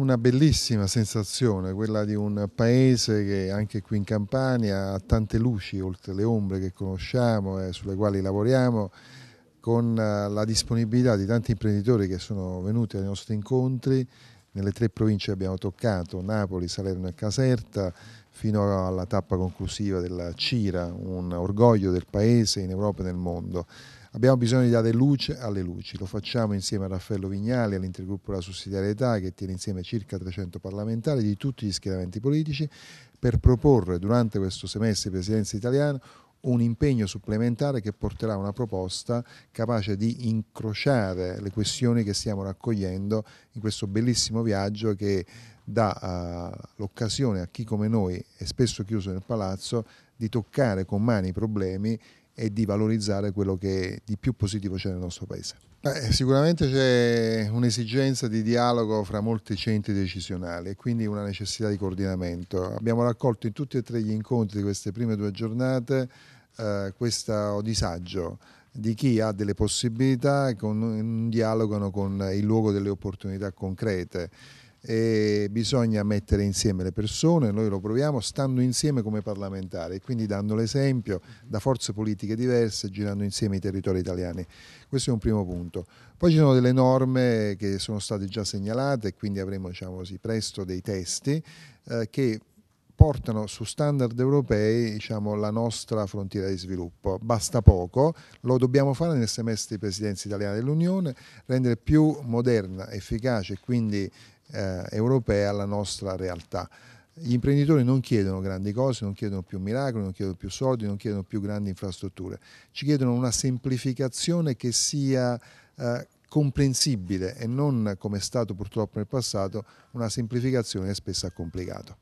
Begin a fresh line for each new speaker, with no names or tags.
una bellissima sensazione, quella di un paese che anche qui in Campania ha tante luci, oltre le ombre che conosciamo e sulle quali lavoriamo, con eh, la disponibilità di tanti imprenditori che sono venuti ai nostri incontri nelle tre province abbiamo toccato, Napoli, Salerno e Caserta, fino alla tappa conclusiva della Cira, un orgoglio del Paese in Europa e nel mondo. Abbiamo bisogno di dare luce alle luci, lo facciamo insieme a Raffaello Vignali, all'intergruppo della sussidiarietà che tiene insieme circa 300 parlamentari di tutti gli schieramenti politici per proporre durante questo semestre di presidenza italiana un impegno supplementare che porterà a una proposta capace di incrociare le questioni che stiamo raccogliendo in questo bellissimo viaggio che dà uh, l'occasione a chi come noi è spesso chiuso nel palazzo di toccare con mani i problemi e di valorizzare quello che di più positivo c'è nel nostro paese. Beh, eh, sicuramente c'è un'esigenza di dialogo fra molti centri decisionali e quindi una necessità di coordinamento. Abbiamo raccolto in tutti e tre gli incontri di queste prime due giornate eh, questo disagio di chi ha delle possibilità e non dialogano con il luogo delle opportunità concrete e bisogna mettere insieme le persone, noi lo proviamo stando insieme come parlamentari, quindi dando l'esempio da forze politiche diverse, girando insieme i territori italiani. Questo è un primo punto. Poi ci sono delle norme che sono state già segnalate, quindi avremo diciamo così, presto dei testi eh, che portano su standard europei diciamo, la nostra frontiera di sviluppo. Basta poco, lo dobbiamo fare nel semestre di presidenza italiana dell'Unione, rendere più moderna, efficace e quindi eh, europea alla nostra realtà. Gli imprenditori non chiedono grandi cose, non chiedono più miracoli, non chiedono più soldi, non chiedono più grandi infrastrutture, ci chiedono una semplificazione che sia eh, comprensibile e non, come è stato purtroppo nel passato, una semplificazione che spesso ha complicato.